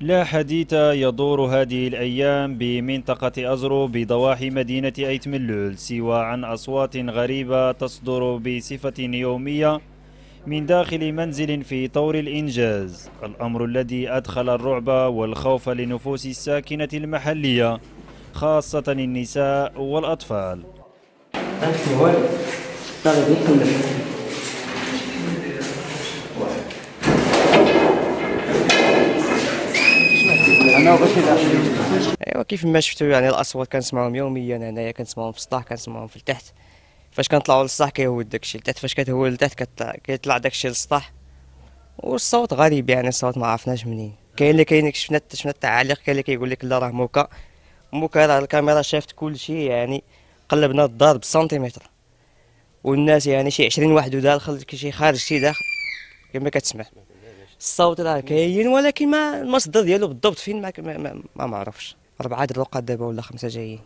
لا حديث يدور هذه الأيام بمنطقة أزرو بضواحي مدينة أيت ملول سوى عن أصوات غريبة تصدر بصفة يومية من داخل منزل في طور الإنجاز الأمر الذي أدخل الرعب والخوف لنفوس الساكنة المحلية خاصة النساء والأطفال ايوا كيف ما شفتوا يعني الاصوات كنسمعهم يوميا هنايا كنسمعهم في السطح كنسمعهم في التحت فاش كنطلعوا للسطح كيهود داكشي لتحت فاش كتهول لتحت كيطلع داكشي للسطح والصوت غريب يعني الصوت ما عرفناش منين كاين اللي كاين شفنا شفنا التعاليق كاين اللي كيقول لك لا راه موكا موكا راه الكاميرا شافت كل شيء يعني قلبنا الدار بسنتيمتر والناس يعني شي 20 واحد وداخل شي خارج شي داخل كما كتسمع الصوت راه كاين ولكن ما المصدر ديالو بالضبط فين ما ما, ما معرفش اربعه د الرقاد دابا ولا خمسه جايين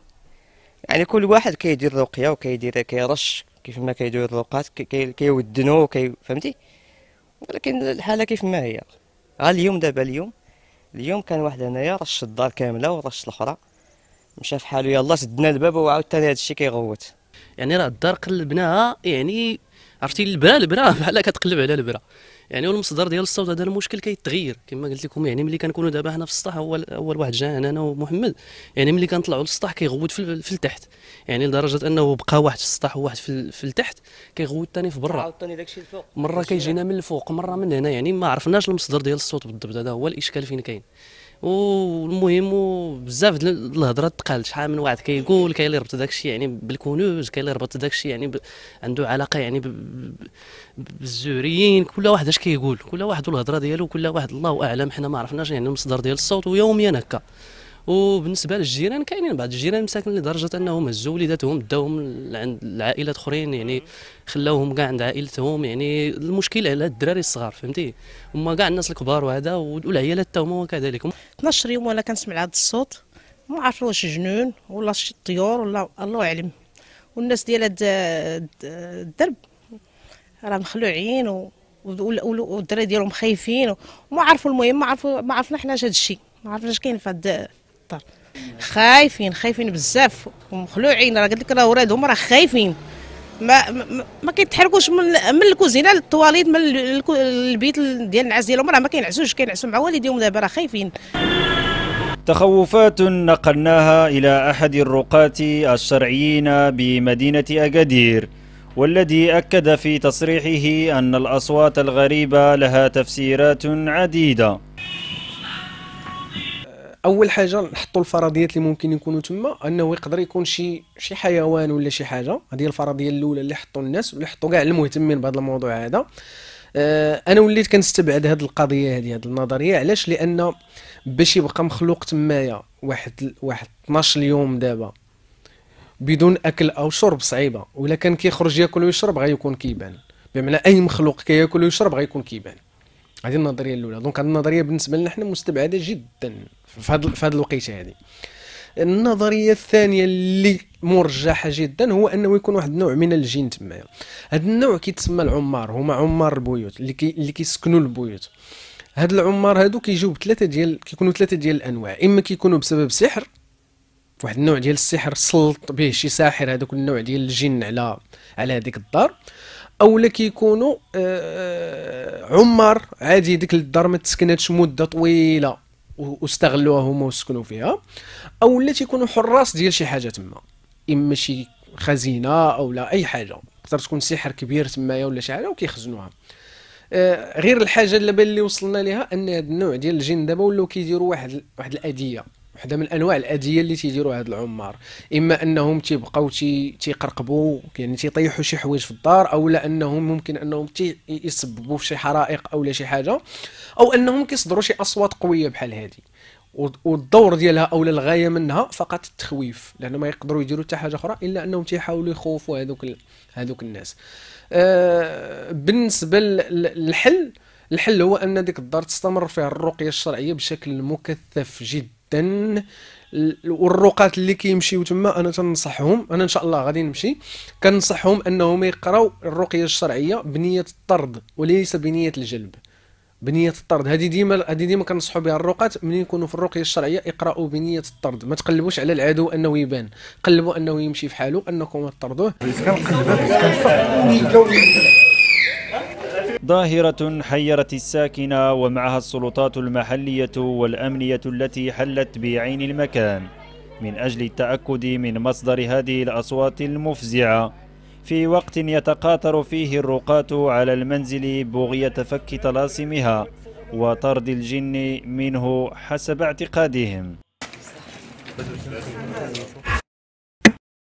يعني كل واحد كيدير رقيه وكيدير كيرش كيف ما كيدير الرقات كيودنوا وكي فهمتي ولكن الحاله كيف ما هي ها اليوم دابا اليوم اليوم كان واحد هنايا رش الدار كامله ورش الاخرى مشى في حاله يلا سدنا الباب وعاوتاني هذا الشيء كيغوت يعني راه الدار قلبناها يعني عرفتي البرا البرا بحال كتقلب على البرا يعني المصدر ديال الصوت هذا المشكل كيتغير كما قلت لكم يعني ملي كنكونوا دابا هنا في السطح اول اول واحد جا هنا انا ومحمد يعني ملي كنطلعوا للسطح كيغوت في, في التحت يعني لدرجه انه بقى واحد في السطح وواحد في, في التحت كيغوت ثاني في برا عاوتاني داكشي الفوق مره كيجينا من الفوق مره من هنا يعني ما عرفناش المصدر ديال الصوت بالضبط هذا هو الاشكال فين كاين والمهم بزاف الهضره تقال شحال من واحد كيقول كاين اللي ربط داك الشيء يعني بالكنوز كاين اللي ربط داك الشيء يعني ب... عنده علاقه يعني ب... بالزوريين كل واحد اش كيقول كل واحد والهضره ديالو كل واحد الله اعلم حنا ما عرفناش يعني المصدر ديال الصوت ويوميا هكا وبالنسبه للجيران كاينين بعض الجيران مساكن لدرجه انهم هزوا وليداتهم داوهم عند العائلات اخرين يعني خلاوهم كاع عند عائلتهم يعني المشكل على الدراري الصغار فهمتي هما كاع الناس الكبار وهذا والعيالات تا هما وكذلك 12 يوم وانا كنسمع هذا الصوت ما عرفت واش جنون ولا شي طيور ولا الله اعلم والناس ديال هاد الدرب راه مخلوعين والدراري ديالهم خايفين وما عرفوا المهم ما عرفوا ما عرفنا حنا اش هاد الشيء ما عرفناش كاين في هاد الطر خايفين خايفين بزاف ومخلوعين راه قلت لك راه ولادهم راه خايفين ما ما, ما كيتحركوش من من الكوزينه للطواليت من البيت ديال النعاس ديالهم راه ما كينعسوش كينعسوا مع والديهم دابا راه خايفين تخوفات نقلناها إلى أحد الرقاة الشرعيين بمدينة أكادير والذي أكد في تصريحه أن الأصوات الغريبة لها تفسيرات عديدة اول حاجه نحطوا الفرضيات اللي ممكن يكونوا تما انه يقدر يكون شي شي حيوان ولا شي حاجه هذه الفرضيه الاولى اللي حطوا الناس واللي حطوا كاع المهتمين بهذا الموضوع هذا آه انا وليت كنستبعد هذه القضيه هذه هذه النظريه علاش لان باش يبقى مخلوق تمايا واحد واحد 12 يوم دابا بدون اكل او شرب صعيبه ولا كان كيخرج ياكل ويشرب غيكون كيبان بمعنى اي مخلوق كياكل ويشرب غيكون كيبان هذه النظريه الاولى دونك هذه النظريه بالنسبه لنا حنا مستبعده جدا في هذا في هذه الوقيته هذه النظريه الثانيه اللي مرجحه جدا هو انه يكون واحد النوع من الجين تمايا هذا النوع كيتسمى العمار هما عمار البيوت اللي كي اللي كيسكنوا البيوت هاد العمار هادو كيجيو بثلاثه ديال كيكونوا ثلاثه ديال الانواع اما كيكونوا بسبب سحر واحد النوع ديال السحر سلط به شي ساحر هذاك النوع ديال الجن على على هذيك الدار لا كيكونوا آه، آه، عمار عادي ديك الدار ما تسكنتش مده طويله واستغلوها هما وسكنوا فيها لا تيكونوا حراس ديال شي حاجه تما اما شي خزينه او لا اي حاجه تقدر تكون سحر كبير تمايا ولا شي حاجه وكيخزنوها آه، غير الحاجه اللي بان لي وصلنا لها ان هذا النوع ديال الجن دابا ولاو كيديروا واحد واحد الاذيه وحده من انواع الاذيه اللي تيديروها هاد العمار اما انهم تيبقاو تيقرقبوا يعني تيطيحوا شي حوايج في الدار او لا انهم ممكن انهم يسببوا في شي حرائق او لا شي حاجه او انهم كيصدروا شي اصوات قويه بحال هذه والدور ديالها او الغايه منها فقط التخويف لان ما يقدروا يديروا حتى حاجه اخرى الا انهم تيحاولوا يخوفوا هذوك هذوك الناس آه بالنسبه للحل الحل هو ان ديك الدار تستمر فيها الرقيه الشرعيه بشكل مكثف جدا جدا والرقاة اللي كيمشيو تما انا تنصحهم انا ان شاء الله غادي نمشي كنصحهم انهم يقراو الرقيه الشرعيه بنيه الطرد وليس بنيه الجلب بنيه الطرد هذه ديما هذه ديما كنصحوا بها الرقاة ملي يكونوا في الرقيه الشرعيه اقراوا بنيه الطرد ما تقلبوش على العدو انه يبان قلبوا انه يمشي في حاله انكم تطردوه ظاهرة حيرت الساكنة ومعها السلطات المحلية والأمنية التي حلت بعين المكان من أجل التأكد من مصدر هذه الأصوات المفزعة في وقت يتقاطر فيه الرقاة على المنزل بغية فك طلاسمها وطرد الجن منه حسب اعتقادهم